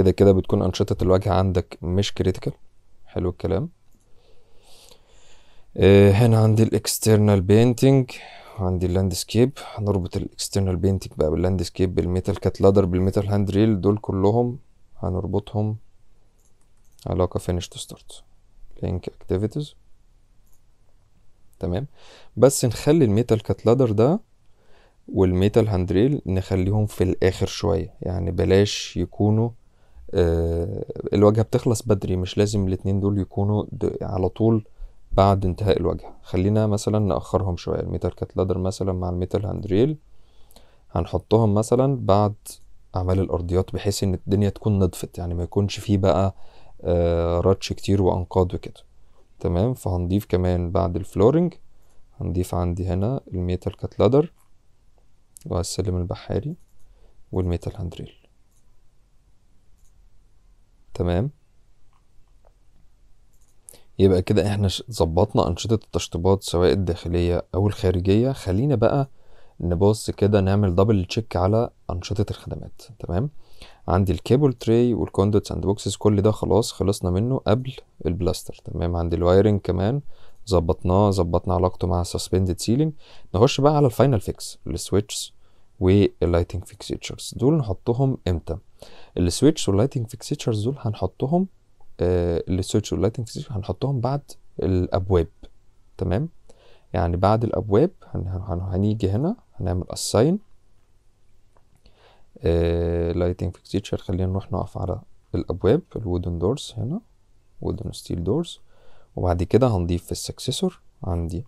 كده كده بتكون أنشطة الواجهة عندك مش كريتيكال حلو الكلام آه، هنا عندي الاكسترنال بينتينج عندي اللاندسكيب هنربط الاكسترنال بينتينج بقى باللاندسكيب بالميتال كات لادر بالميتال هاند ريل دول كلهم هنربطهم علاقة فينش تو ستارت لينك اكتيفيتيز تمام بس نخلي الميتال كات لادر ده والميتال هاند ريل نخليهم في الاخر شوية يعني بلاش يكونوا آه، الواجهة بتخلص بدري مش لازم الاتنين دول يكونوا على طول بعد انتهاء الواجهة خلينا مثلا نأخرهم شوية الميتال كات لادر مثلا مع الميتال هاندريل هنحطهم مثلا بعد أعمال الأرضيات بحيث إن الدنيا تكون نضفت يعني ما يكونش فيه بقى آه، رتش كتير وأنقاض وكده تمام فهنضيف كمان بعد الفلورنج هنضيف عندي هنا الميتال كات لادر والسلم البحاري والميتال هاندريل تمام يبقى كده احنا ظبطنا انشطه التشطيبات سواء الداخليه او الخارجيه خلينا بقى نبص كده نعمل دبل تشيك على انشطه الخدمات تمام عندي الكيبل تري والكوندوتس اند بوكسز كل ده خلاص خلصنا منه قبل البلاستر تمام عندي الوايرنج كمان ظبطناه ظبطنا علاقته مع السسبندد سيلينج نخش بقى على الفاينل فيكس السويتشز واللايتنج فيكسيتشرز دول نحطهم امتى السويتش واللايتنج فيكسيتشرز دول هنحطهم آه السويتش واللايتنج فيكسيتشرز هنحطهم بعد الابواب تمام يعني بعد الابواب هنيجي هنا هنعمل اساين لايتنج فيكسيتشر خلينا نروح نقف على الابواب الودن دورز هنا وودن ستيل دورز وبعد كده هنضيف في السكسسور عندي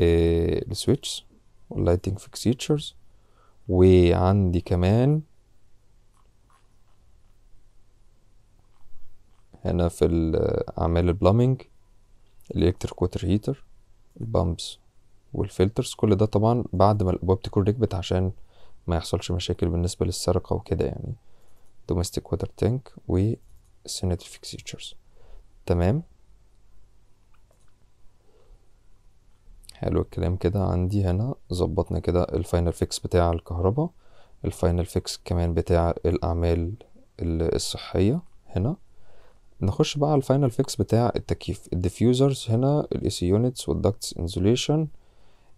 آه، السويتش Lighting فيكسيتشرز وعندي كمان هنا في اعمال البلامينج الالكتريك ووتر هيتر البامبس والفلترز كل ده طبعا بعد ما الابواب تكون ركبت عشان ما يحصلش مشاكل بالنسبه للسرقه وكده يعني دوميستيك ووتر تانك وسانيتري فيكسيتشرز تمام حلو الكلام كده عندي هنا ظبطنا كده الفاينل فيكس بتاع الكهرباء الفاينل فيكس كمان بتاع الاعمال الصحيه هنا نخش بقى على الفاينل فيكس بتاع التكييف الديفيوزرز هنا الاي سي يونتس والدكتس انزوليشن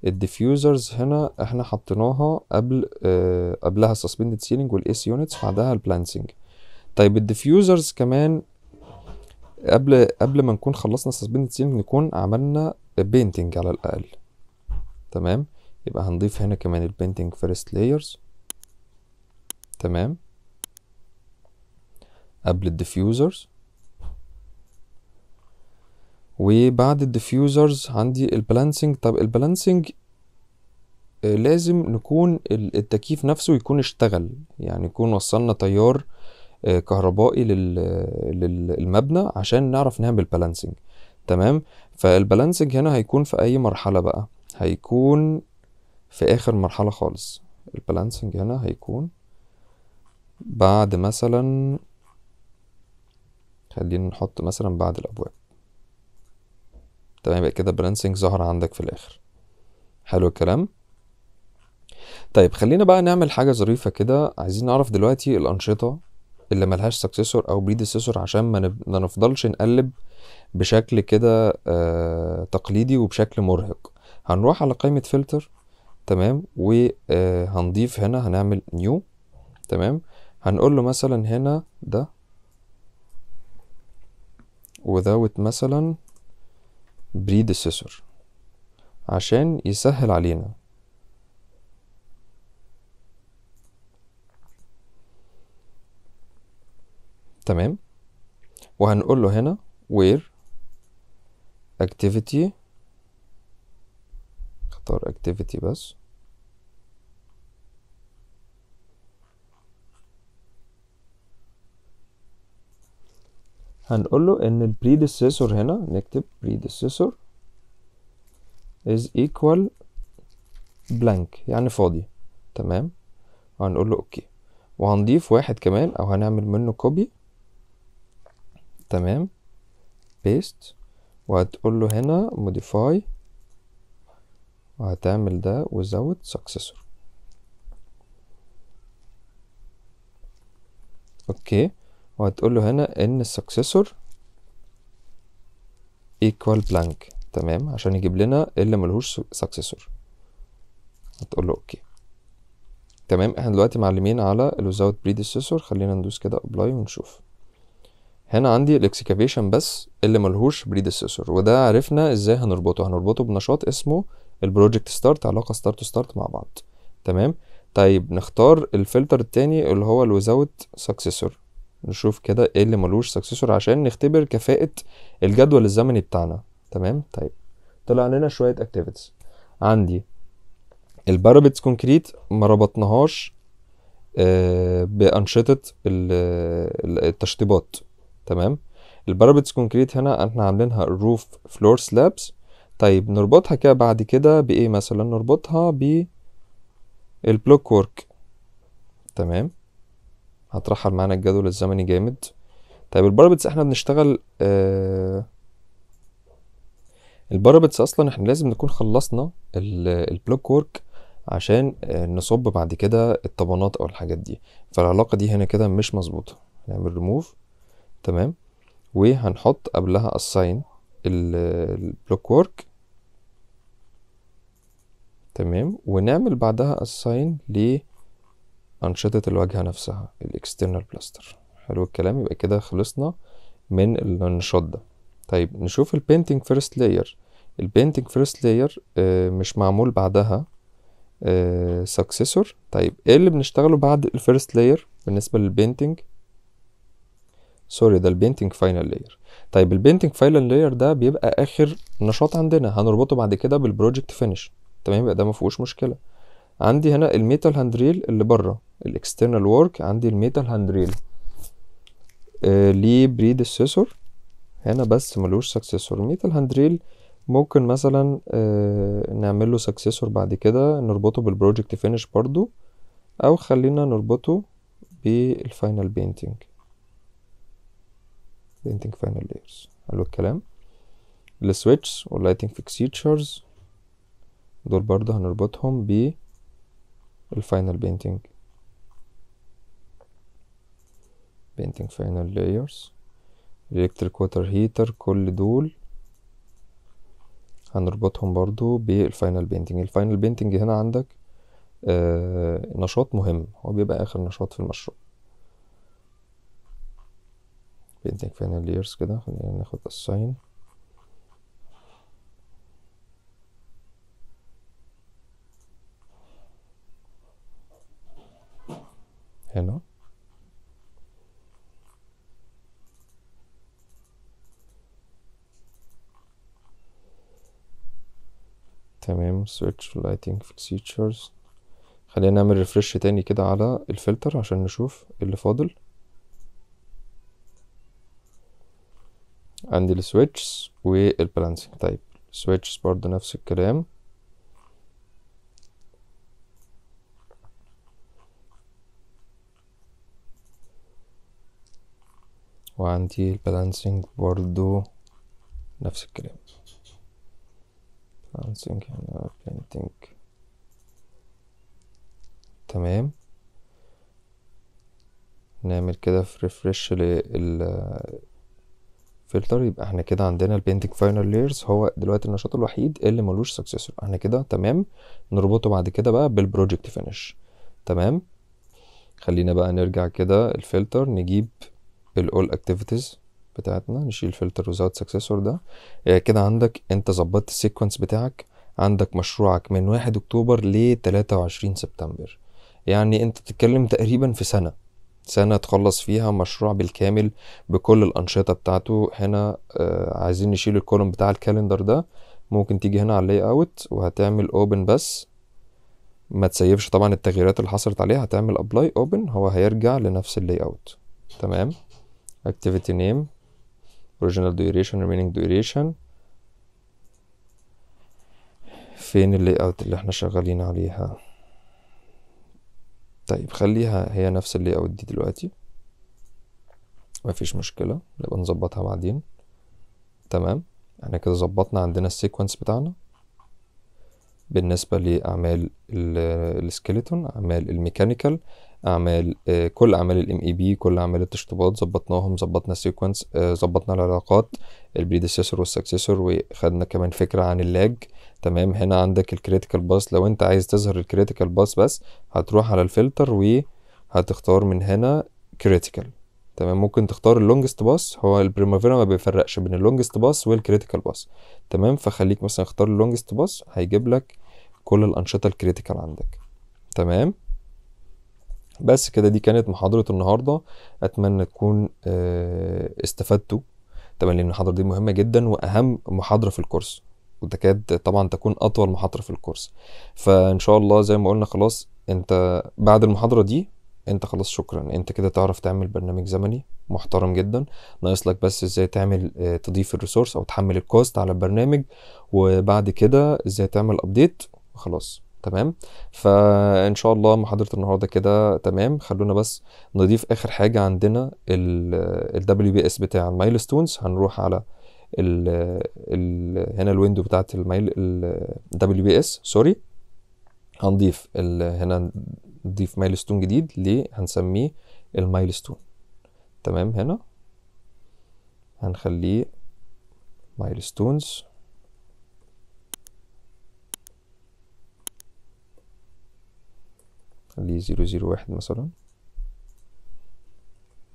الديفيوزرز هنا احنا حطيناها قبل آه قبلها السسبندد سيلينج والاي سي يونتس بعدها البلانسنج طيب الديفيوزرز كمان قبل قبل ما نكون خلصنا السسبندد سيلينج نكون عملنا بينتنج على الأقل تمام يبقى هنضيف هنا كمان البينتنج فيرست لايرز تمام قبل الديفيوزرز وبعد الديفيوزرز عندي البالانسنج طب البالانسنج آه، لازم نكون التكييف نفسه يكون اشتغل يعني يكون وصلنا تيار آه، كهربائي للمبنى آه، عشان نعرف نعمل بالانسنج تمام فالبالانسنج هنا هيكون في اي مرحله بقى هيكون في اخر مرحله خالص البالانسنج هنا هيكون بعد مثلا خلينا نحط مثلا بعد الابواب تمام يبقى كده البالانسنج ظهر عندك في الاخر حلو الكلام طيب خلينا بقى نعمل حاجه ظريفه كده عايزين نعرف دلوقتي الانشطه اللي ملهاش سكسيسور او بريديسيسور عشان ما نفضلش نقلب بشكل كده آه، تقليدي وبشكل مرهق هنروح على قائمة فلتر تمام وهنضيف آه، هنا هنعمل نيو تمام هنقول له مثلا هنا ده وذاوت مثلا predecessor عشان يسهل علينا تمام وهنقول له هنا where activity اختار activity بس هنقول له ان ال predecessor هنا نكتب predecessor is equal blank يعني فاضي تمام وهنقول له اوكي وهنضيف واحد كمان او هنعمل منه كوبي تمام paste وهتقول له هنا modify وهتعمل ده without successor اوكي وهتقول له هنا ان السكسسور ايكوال بلانك تمام عشان يجيب لنا اللي ملهوش سكسسور هتقول له اوكي تمام احنا دلوقتي معلمين على ال without predecessor خلينا ندوس كده ابلاي ونشوف هنا عندي الاكسكافيشن بس اللي ملهوش بريديسيسور وده عرفنا ازاي هنربطه هنربطه بنشاط اسمه البروجكت ستارت علاقه ستارت تو ستارت مع بعض تمام طيب نختار الفلتر التاني اللي هو الوزاوت سكسيسور نشوف كده ايه اللي ملوش سكسيسور عشان نختبر كفاءة الجدول الزمني بتاعنا تمام طيب طلع لنا شوية اكتيفيتيز عندي البارابيتس كونكريت ما ربطناهاش آه، بأنشطة التشطيبات تمام البارابيتس كونكريت هنا احنا عاملينها الروف فلور سلابس طيب نربطها كده بعد كده بايه مثلا نربطها ب البلوك وورك تمام هترحل معانا الجدول الزمني جامد طيب البارابيتس احنا بنشتغل آه البارابيتس اصلا احنا لازم نكون خلصنا البلوك وورك عشان آه، نصب بعد كده الطبانات او الحاجات دي فالعلاقه دي هنا كده مش مظبوطه نعمل ريموف تمام وهنحط قبلها الساين البلوك وورك تمام ونعمل بعدها الساين لأنشطة الواجهة نفسها الاكسترنال بلاستر حلو الكلام يبقى كده خلصنا من النشاط ده طيب نشوف البينتينج فيرست لاير البينتينج فيرست لاير مش معمول بعدها سكسيسور آه، طيب ايه اللي بنشتغله بعد الفيرست لاير بالنسبة للبينتينج سوري ده البينتنج فاينل لاير طيب البينتنج فاينل لاير ده بيبقى اخر نشاط عندنا هنربطه بعد كده بالبروجكت فينش تمام يبقى ده ما فيهوش مشكله عندي هنا الميتال هاندريل اللي بره الاكسترنال ورك عندي الميتال هاندريل آه ليه السيسور هنا بس ملوش سكسيسور الميتال هاندريل ممكن مثلا آه نعمل له سكسيسور بعد كده نربطه بالبروجكت فينش برضو او خلينا نربطه بالفاينل بينتنج painting final layers حلو الكلام السويتش واللايتنج fixtures دول برضه هنربطهم ب الفاينل بينتنج بينتنج فاينل layers electric ووتر هيتر كل دول هنربطهم final بالفاينل بينتنج الفاينل بينتنج هنا عندك آه نشاط مهم هو بيبقى اخر نشاط في المشروع بينتنج فينا layers كده خلينا ناخد الساين هنا تمام search lighting features خلينا نعمل ريفرش تاني كده على الفلتر عشان نشوف اللي فاضل عندي السويتشز والبالانسنج تايب السويتشز برضو نفس الكلام وعندي البالانسنج برضو نفس الكلام بالانسنج هنا بينتنج تمام نعمل كده في ريفرش لل فلتر يبقى احنا كده عندنا البينتنج فاينل لايرز هو دلوقتي النشاط الوحيد اللي ملوش سكسسور احنا كده تمام نربطه بعد كده بقى بالبروجكت فينش تمام خلينا بقى نرجع كده الفلتر نجيب الاول اكتيفيتيز بتاعتنا نشيل فلتر وزاد سكسسور ده يعني كده عندك انت ظبطت السيكونس بتاعك عندك مشروعك من واحد اكتوبر ل 23 سبتمبر يعني انت بتتكلم تقريبا في سنه سنة تخلص فيها مشروع بالكامل بكل الأنشطة بتاعته هنا آه عايزين نشيل الكولوم بتاع الكالندر ده ممكن تيجي هنا على اللاي اوت وهتعمل اوبن بس ما تسيفش طبعا التغييرات اللي حصلت عليها هتعمل ابلاي اوبن هو هيرجع لنفس اللاي اوت تمام activity name original duration remaining duration فين اللاي اوت اللي احنا شغالين عليها طيب خليها هي نفس اللي اوت دي دلوقتي مفيش مشكلة نبقى نظبطها بعدين تمام احنا يعني كده ظبطنا عندنا السيكونس بتاعنا بالنسبة لأعمال السكيلتون أعمال الميكانيكال اعمال آه، كل اعمال الام اي بي كل اعمال التشطيبات ظبطناهم ظبطنا السيكونس آه، ظبطنا العلاقات البريديسيسور والسكسيسور وخدنا كمان فكره عن اللاج تمام هنا عندك الكريتيكال باس لو انت عايز تظهر الكريتيكال باس بس هتروح على الفلتر وهتختار من هنا كريتيكال تمام ممكن تختار اللونجست باس هو البريمافيرا ما بيفرقش بين اللونجست باس والكريتيكال باس تمام فخليك مثلا اختار اللونجست باس هيجيب لك كل الانشطه الكريتيكال عندك تمام بس كده دي كانت محاضرة النهاردة أتمنى تكون آه، استفدتوا طبعا لأن المحاضرة دي مهمة جدا وأهم محاضرة في الكورس وتكاد طبعا تكون أطول محاضرة في الكورس فإن شاء الله زي ما قلنا خلاص أنت بعد المحاضرة دي انت خلاص شكرا انت كده تعرف تعمل برنامج زمني محترم جدا ناقص لك بس ازاي تعمل آه، تضيف الريسورس او تحمل الكوست على البرنامج وبعد كده ازاي تعمل ابديت وخلاص تمام فان شاء الله محاضره النهارده كده تمام خلونا بس نضيف اخر حاجه عندنا ال دبليو بي اس بتاع المايلستونز هنروح على ال الـ هنا الويندو بتاعت المايل دبليو بي اس سوري هنضيف الـ هنا نضيف مايلستون جديد ليه هنسميه المايلستون تمام هنا هنخليه مايلستونز خليه زيرو زيرو واحد مثلا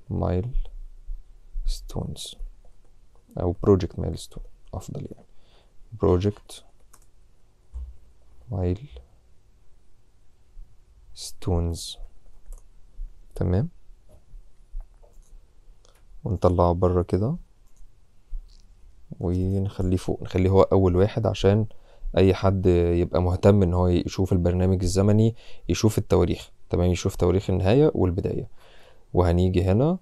مايل ستونز أو بروجكت مايل ستون أفضل يعني بروجكت مايل ستونز تمام ونطلعه بره كده ونخليه فوق نخليه هو أول واحد عشان اي حد يبقى مهتم ان هو يشوف البرنامج الزمني يشوف التواريخ تمام يشوف تواريخ النهايه والبدايه وهنيجي هنا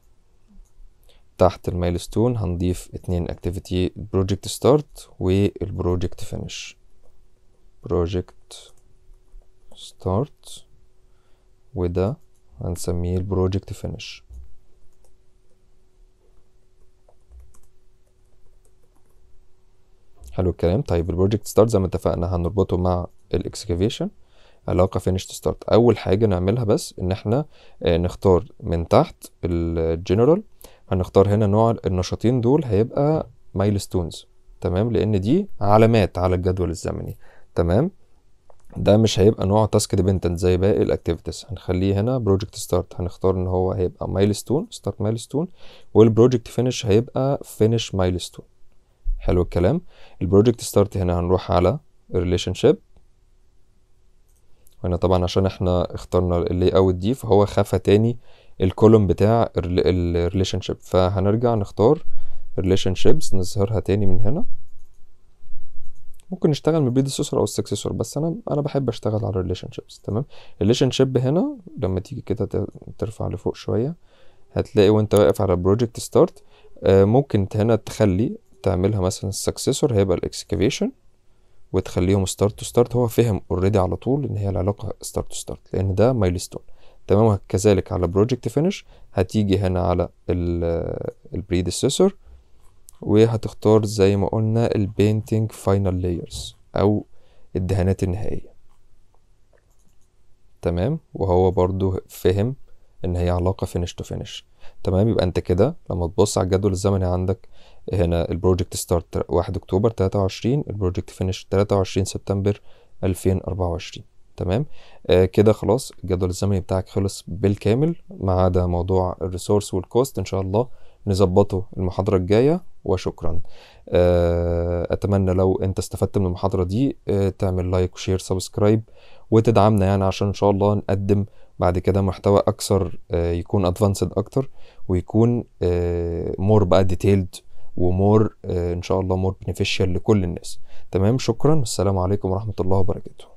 تحت المايلستون هنضيف اتنين اكتيفيتي بروجكت ستارت والبروجكت فينش بروجكت ستارت وده هنسميه البروجكت فينش حلو الكلام طيب البروجكت ستارت زي ما اتفقنا هنربطه مع الاكسكافيشن علاقه فينش ستارت اول حاجه نعملها بس ان احنا آه، نختار من تحت الجنرال هنختار هنا نوع النشاطين دول هيبقى مايلستونز تمام لان دي علامات على الجدول الزمني تمام ده مش هيبقى نوع تاسك ديبندنت زي باقي الاكتيفيتيز هنخليه هنا بروجكت ستارت هنختار ان هو هيبقى مايلستون ستارت مايلستون والبروجكت فينش هيبقى فينش مايلستون حلو الكلام البروجكت ستارت هنا هنروح على ريليشن شيب وهنا طبعا عشان احنا اخترنا اللي اوت دي فهو خفى تاني الكولوم بتاع الريليشن شيب فهنرجع نختار ريليشن شيبس نظهرها تاني من هنا ممكن نشتغل من البريديسيسور او السكسسور بس انا انا بحب اشتغل على الريليشن شيبس تمام الريليشن شيب هنا لما تيجي كده ترفع لفوق شويه هتلاقي وانت واقف على بروجكت ستارت آه، ممكن هنا تخلي تعملها مثلا السكسسور هيبقى الاكسكافيشن وتخليهم ستارت تو ستارت هو فهم اوريدي على طول ان هي العلاقه ستارت تو ستارت لان ده مايلستون تمام كذلك على بروجكت فينش هتيجي هنا على البريديسيسور وهتختار زي ما قلنا البينتنج فاينل لايرز او الدهانات النهائيه تمام وهو برضو فهم ان هي علاقه فينش تو فينش تمام يبقى انت كده لما تبص على الجدول الزمني عندك هنا البروجكت ستارت 1 اكتوبر 23 البروجكت فينش 23 سبتمبر 2024 تمام آه كده خلاص الجدول الزمني بتاعك خلص بالكامل ما عدا موضوع الريسورس والكوست ان شاء الله نظبطه المحاضرة الجاية وشكرا آه، أتمنى لو أنت استفدت من المحاضرة دي آه، تعمل لايك وشير سبسكرايب وتدعمنا يعني عشان إن شاء الله نقدم بعد كده محتوى أكثر آه، يكون أدفانسد أكتر ويكون مور بقى ديتيلد ومور إن شاء الله مور بنفيشال لكل الناس تمام شكرا والسلام عليكم ورحمة الله وبركاته